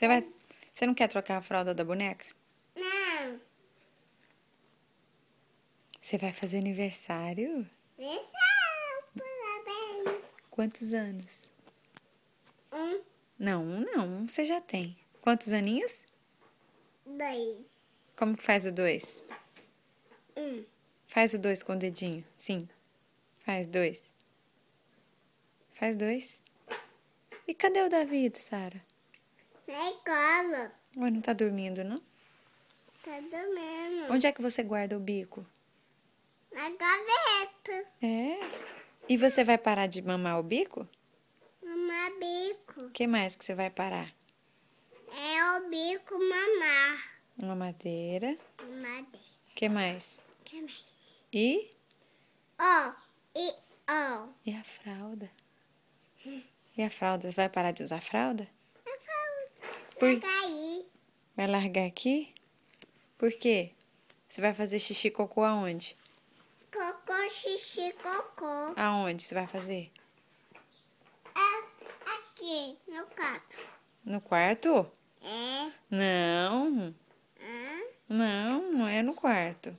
Você vai. Você não quer trocar a fralda da boneca? Não. Você vai fazer aniversário? Aniversário, Quantos anos? Um. Não, um não. Um você já tem. Quantos aninhos? Dois. Como que faz o dois? Um. Faz o dois com o dedinho. Sim. Faz dois. Faz dois. E cadê o Davi, Sara? Na escola. Mas não tá dormindo, não? Tá dormindo. Onde é que você guarda o bico? Na gaveta. É? E você vai parar de mamar o bico? Mamar bico. O que mais que você vai parar? É o bico mamar. Uma madeira. Uma madeira. que mais? que mais? E? Ó, oh, e ó. Oh. E a fralda? e a fralda? Vai parar de usar a fralda? Por... Vai largar aqui? Por quê? Você vai fazer xixi cocô aonde? Cocô, xixi, cocô. Aonde você vai fazer? É aqui, no quarto. No quarto? É. Não. Não, não é no quarto.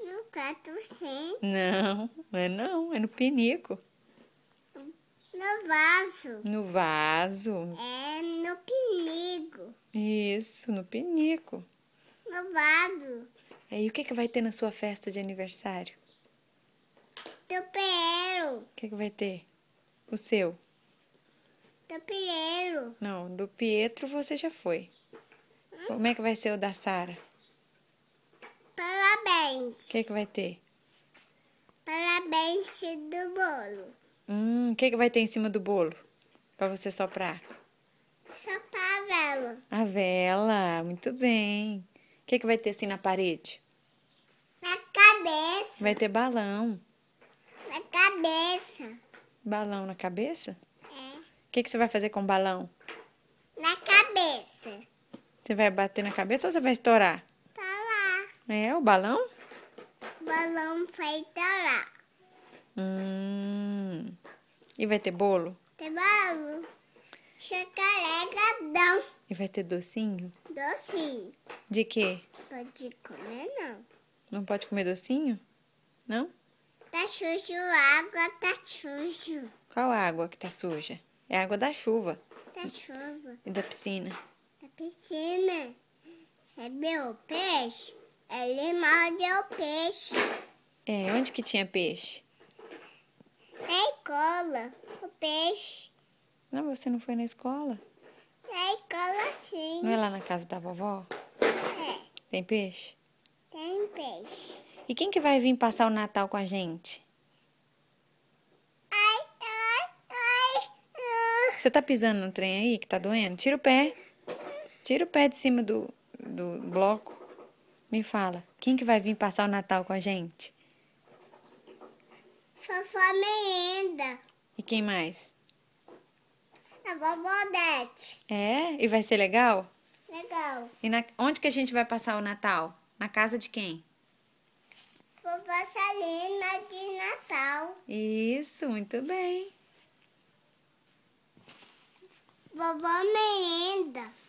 No quarto sim. Não, não é não, é no pinico. No vaso. No vaso? É, no pinico. Isso, no pinico. Babado. Aí o que, que vai ter na sua festa de aniversário? Tupero. O que, que vai ter? O seu? Do Pietro. Não, do Pietro você já foi. Hum? Como é que vai ser o da Sara? Parabéns. O que, que vai ter? Parabéns do bolo. Hum, o que, que vai ter em cima do bolo? Pra você soprar soprar a vela. A vela, muito bem. O que, que vai ter assim na parede? Na cabeça. Vai ter balão. Na cabeça. Balão na cabeça? É. O que, que você vai fazer com o balão? Na cabeça. Você vai bater na cabeça ou você vai estourar? Estourar. Tá é, o balão? O balão vai estourar. Hum. E vai ter bolo? Tem bolo. Chocolate grandão. E vai ter docinho? Docinho. De quê? Pode comer, não. Não pode comer docinho? Não? Tá sujo, a água tá sujo. Qual a água que tá suja? É a água da chuva. Da tá chuva. E da piscina. Da piscina. é o peixe? Ele é mordeu o peixe. É, onde que tinha peixe? Na é escola, o peixe. Não, você não foi na escola? Na escola sim. Não é lá na casa da vovó? É. Tem peixe? Tem peixe. E quem que vai vir passar o Natal com a gente? Ai, ai, ai. Você tá pisando no trem aí que tá doendo? Tira o pé. Tira o pé de cima do, do bloco. Me fala, quem que vai vir passar o Natal com a gente? Fofó Merenda. E quem mais? vovó Odete. É? E vai ser legal? Legal. E na... onde que a gente vai passar o Natal? Na casa de quem? Vovó Salina de Natal. Isso, muito bem. Vovó Menda.